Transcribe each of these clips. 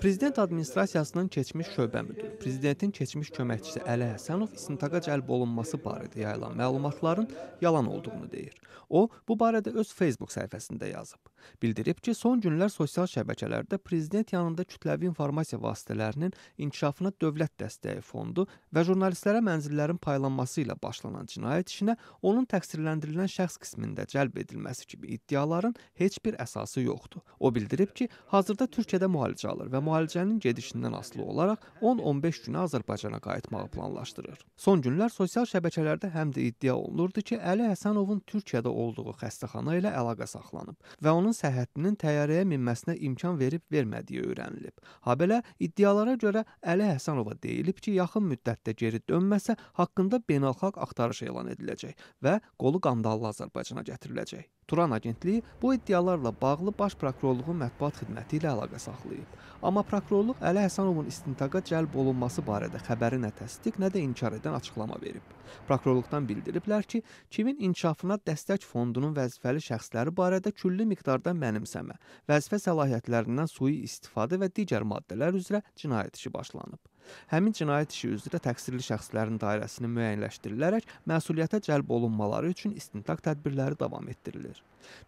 Prezident Administrasiyasının keçmiş şöbə müdiri, prezidentin keçmiş köməkçisi Əli Həsənov istintaqa cəlb olunması barədə yayılan məlumatların yalan olduğunu deyir. O, bu barədə öz Facebook səhifəsində yazıb. Bildirib ki, son günlər sosial şəbəkələrdə prezident yanında kütləvi informasiya vasitələrinin inkişafına dövlət dəstəyi fondu və jurnalistlərə mənzillərin paylanması ilə başlanan cinayət işinə onun təqsirləndirilən şəxs qismində cəlb edilməsi kimi iddiaların heç bir əsası yoxdur. O bildirib ki, hazırda Türkiyədə müalicə alır və müalicənin gedişindən asılı olaraq 10-15 günə Azərbaycana qayıtmağı planlaşdırır. Son günlər sosial şəbəkələrdə həm də iddia olunurdu ki, Əli Həsənovun Türkiyədə olduğu xəstəxana ilə əlaqə saxlanıb və onun səhhətinin təyyarəyə minməsinə imkan verib-vermədiyi öyrənilib. Habelə iddialara görə Əli Həsənova deyilib ki, yaxın müddətdə geri dönməsə, haqqında beynəlxalq axtarış elan ediləcək və qolu qandallı Azərbaycana gətiriləcək. Turan agentliyi bu iddialarla bağlı Baş prokurorluğun mətbuat xidməti ilə əlaqə saxlayıb. Amma Amma prokurorluq Əli Həsənovun istintaqa cəlb olunması barədə xəbəri nə təsdiq, nə də inkar edən açıqlama verib. Prokurorluqdan bildiriblər ki, kimin inkişafına dəstək fondunun vəzifəli şəxsləri barədə külli miqdarda mənimsəmə, vəzifə səlahiyyətlərindən sui istifadə və digər maddələr üzrə cinayət işi başlanıb həmin cinayət işi üzrə təqsirli şəxslərin dairəsinin müəyyənləşdirilərək məsuliyyətə cəlb olunmaları üçün istintaq tədbirləri davam etdirilir.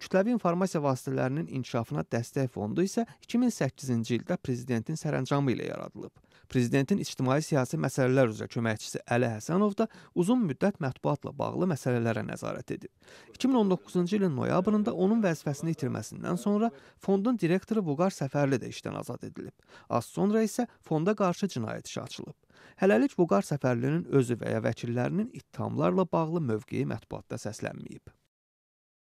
Kütləvi informasiya vasitələrinin inkişafına dəstək fondu isə 2008-ci ildə prezidentin sərəncamı ilə yaradılıb. Prezidentin ictimai-siyasi məsələlər üzrə köməkçisi Əli Həsənov da uzun müddət mətbuatla bağlı məsələlərə nəzarət edib. 2019-cu ilin noyabrında onun vəzifəsini itirməsindən sonra fondun direktoru Vüqar Səfərli də işdən azad edilib. Az sonra isə fonda qarşı cinayət işi açılıb. Hələlik Vüqar Səfərlinin özü və ya vəkillərinin ittihamlarla bağlı mövqeyi mətbuatda səslənməyib.